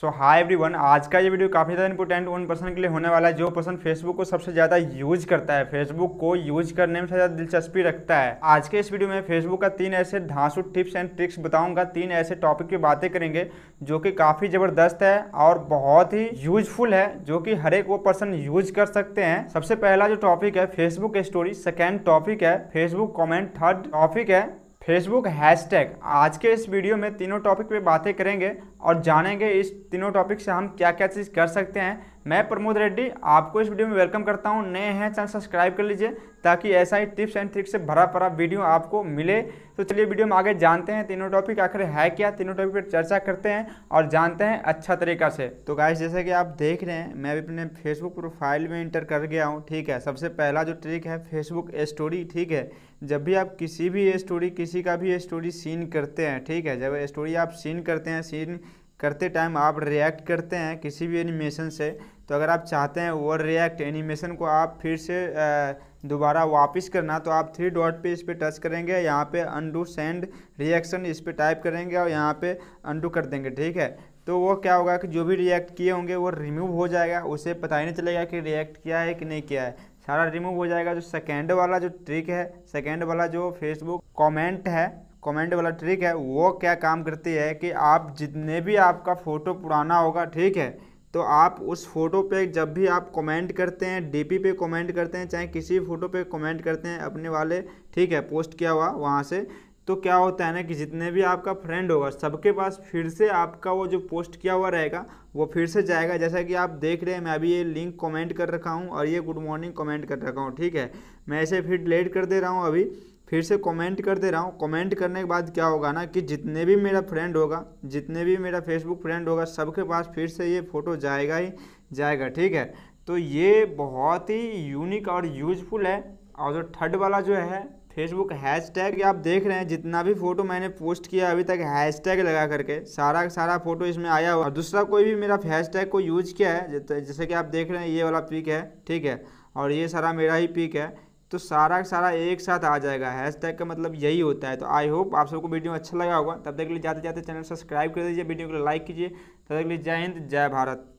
सो hi everyone आज का ये वीडियो काफ़ी ज़्यादा इंपोर्टेंट उन पर्सन के लिए होने वाला है जो पर्सन फेसबुक को सबसे ज़्यादा यूज करता है फेसबुक को यूज करने में ज़्यादा दिलचस्पी रखता है आज के इस वीडियो में फेसबुक का तीन ऐसे धांसू टिप्स एंड ट्रिक्स बताऊंगा तीन ऐसे टॉपिक की बातें करेंगे जो कि काफ़ी ज़बरदस्त है और बहुत ही यूजफुल है जो कि हर एक वो पर्सन यूज कर सकते हैं सबसे पहला जो टॉपिक है फेसबुक स्टोरी सेकेंड टॉपिक है फेसबुक कॉमेंट थर्ड टॉपिक है फेसबुक हैशटैग आज के इस वीडियो में तीनों टॉपिक पे बातें करेंगे और जानेंगे इस तीनों टॉपिक से हम क्या क्या चीज़ कर सकते हैं मैं प्रमोद रेड्डी आपको इस वीडियो में वेलकम करता हूँ नए हैं चैनल सब्सक्राइब कर लीजिए ताकि ऐसा ही टिप्स एंड ट्रिक्स से भरा भरा वीडियो आपको मिले तो चलिए वीडियो में आगे जानते हैं तीनों टॉपिक आखिर है क्या तीनों टॉपिक पर चर्चा करते हैं और जानते हैं अच्छा तरीका से तो गाइस जैसे कि आप देख रहे हैं मैं भी अपने फेसबुक प्रोफाइल में इंटर कर गया हूँ ठीक है सबसे पहला जो ट्रिक है फेसबुक स्टोरी ठीक है जब भी आप किसी भी स्टोरी किसी का भी स्टोरी सीन करते हैं ठीक है जब स्टोरी आप सीन करते हैं सीन करते टाइम आप रिएक्ट करते हैं किसी भी एनिमेशन से तो अगर आप चाहते हैं ओवर रिएक्ट एनिमेशन को आप फिर से दोबारा वापस करना तो आप थ्री डॉट पे इस पर टच करेंगे यहाँ पे अंडू सेंड रिएक्शन इस पर टाइप करेंगे और यहाँ पे अंडू कर देंगे ठीक है तो वो क्या होगा कि जो भी रिएक्ट किए होंगे वो रिमूव हो जाएगा उसे पता ही नहीं चलेगा कि रिएक्ट किया है कि नहीं किया है सारा रिमूव हो जाएगा जो सेकेंड वाला जो ट्रिक है सेकेंड वाला जो फेसबुक कॉमेंट है कमेंट वाला ट्रिक है वो क्या काम करती है कि आप जितने भी आपका फ़ोटो पुराना होगा ठीक है तो आप उस फ़ोटो पे जब भी आप कमेंट करते हैं डीपी पे कमेंट करते हैं चाहे किसी भी फ़ोटो पे कमेंट करते हैं अपने वाले ठीक है पोस्ट किया हुआ वहाँ से तो क्या होता है ना कि जितने भी आपका फ्रेंड होगा सबके पास फिर से आपका वो जो पोस्ट किया हुआ रहेगा वो फिर से जाएगा जैसा कि आप देख रहे हैं मैं अभी ये लिंक कमेंट कर रखा हूँ और ये गुड मॉर्निंग कमेंट कर रखा हूँ ठीक है मैं इसे फिर डिलेट कर दे रहा हूँ अभी फिर से कमेंट कर दे रहा हूँ कमेंट करने के बाद क्या होगा ना कि जितने भी मेरा फ्रेंड होगा जितने भी मेरा फेसबुक फ्रेंड होगा सबके पास फिर से ये फ़ोटो जाएगा ही जाएगा ठीक है तो ये बहुत ही यूनिक और यूजफुल है और जो थर्ड वाला जो है फेसबुक हैश टैग आप देख रहे हैं जितना भी फोटो मैंने पोस्ट किया अभी तक हैश टैग लगा करके सारा सारा फोटो इसमें आया हुआ और दूसरा कोई भी मेरा हैश टैग को यूज किया है जैसे कि आप देख रहे हैं ये वाला पिक है ठीक है और ये सारा मेरा ही पिक है तो सारा सारा एक साथ आ जाएगा हैश टैग का मतलब यही होता है तो आई होप आप सबको वीडियो अच्छा लगा होगा तब तक के लिए जाते जाते चैनल सब्सक्राइब कर दीजिए वीडियो को लाइक कीजिए तब तक के लिए जय हिंद जय भारत